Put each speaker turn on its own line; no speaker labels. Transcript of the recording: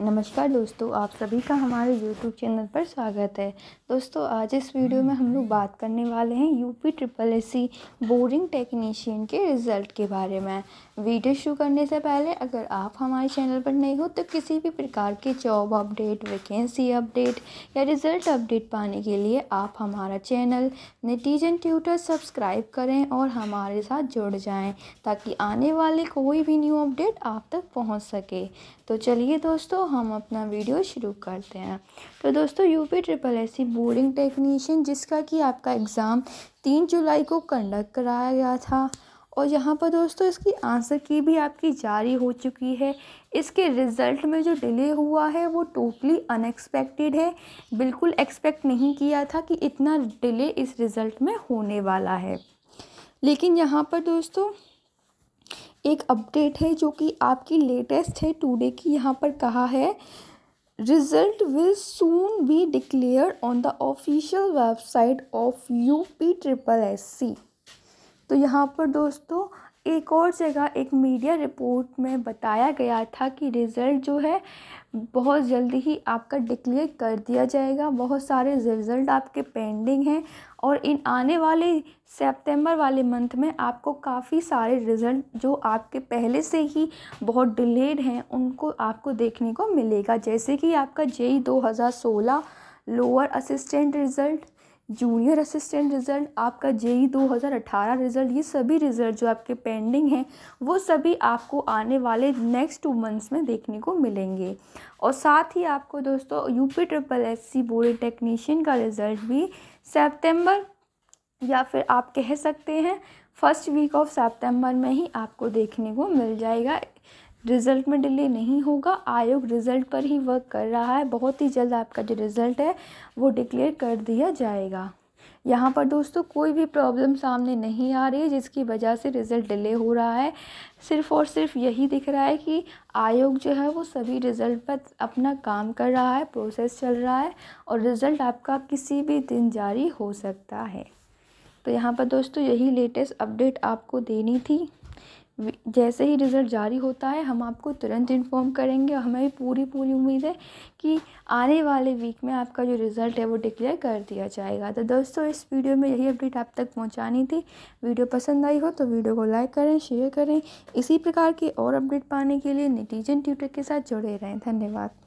नमस्कार दोस्तों आप सभी का हमारे YouTube चैनल पर स्वागत है दोस्तों आज इस वीडियो में हम लोग बात करने वाले हैं UP triple S C boring technician के रिज़ल्ट के बारे में वीडियो शुरू करने से पहले अगर आप हमारे चैनल पर नहीं हो तो किसी भी प्रकार के जॉब अपडेट वैकेंसी अपडेट या रिज़ल्ट अपडेट पाने के लिए आप हमारा चैनल नतीजन ट्यूटर सब्सक्राइब करें और हमारे साथ जुड़ जाएँ ताकि आने वाले कोई भी न्यू अपडेट आप तक पहुँच सके तो चलिए दोस्तों हम अपना वीडियो शुरू करते हैं तो दोस्तों UP triple S C boarding technician जिसका कि आपका एग्ज़ाम तीन जुलाई को कंडक्ट कराया गया था और यहाँ पर दोस्तों इसकी आंसर की भी आपकी जारी हो चुकी है इसके रिज़ल्ट में जो डिले हुआ है वो टोटली अनएक्सपेक्टेड है बिल्कुल एक्सपेक्ट नहीं किया था कि इतना डिले इस रिज़ल्ट में होने वाला है लेकिन यहाँ पर दोस्तों एक अपडेट है जो कि आपकी लेटेस्ट है टुडे की यहाँ पर कहा है result will soon be declare on the official website of U P triple S C तो यहाँ पर दोस्तों एक और जगह एक मीडिया रिपोर्ट में बताया गया था कि रिज़ल्ट जो है बहुत जल्दी ही आपका डिक्लेयर कर दिया जाएगा बहुत सारे रिज़ल्ट आपके पेंडिंग हैं और इन आने वाले सितंबर वाले मंथ में आपको काफ़ी सारे रिज़ल्ट जो आपके पहले से ही बहुत डिलेड हैं उनको आपको देखने को मिलेगा जैसे कि आपका JE 2016 lower assistant result junior assistant result आपका जेई 2018 रिज़ल्ट ये सभी रिज़ल्ट जो आपके पेंडिंग हैं वो सभी आपको आने वाले नेक्स्ट टू मंथ्स में देखने को मिलेंगे और साथ ही आपको दोस्तों UP triple S C board technician का रिज़ल्ट भी सितंबर या फिर आप कह सकते हैं फर्स्ट वीक ऑफ सितंबर में ही आपको देखने को मिल जाएगा रिज़ल्ट में डिले नहीं होगा आयोग रिज़ल्ट पर ही वर्क कर रहा है बहुत ही जल्द आपका जो रिज़ल्ट है वो डिक्लेयर कर दिया जाएगा यहाँ पर दोस्तों कोई भी प्रॉब्लम सामने नहीं आ रही है जिसकी वजह से रिज़ल्ट डिले हो रहा है सिर्फ़ और सिर्फ यही दिख रहा है कि आयोग जो है वो सभी रिज़ल्ट पर अपना काम कर रहा है प्रोसेस चल रहा है और रिज़ल्ट आपका किसी भी दिन जारी हो सकता है तो यहाँ पर दोस्तों यही लेटेस्ट अपडेट आपको देनी थी जैसे ही रिज़ल्ट जारी होता है हम आपको तुरंत इन्फॉर्म करेंगे और हमें भी पूरी पूरी उम्मीद है कि आने वाले वीक में आपका जो रिज़ल्ट है वो डिक्लेयर कर दिया जाएगा तो दोस्तों इस वीडियो में यही अपडेट आप तक पहुंचानी थी वीडियो पसंद आई हो तो वीडियो को लाइक करें शेयर करें इसी प्रकार के और अपडेट पाने के लिए नेटिजन ट्यूटर के साथ जुड़े रहें धन्यवाद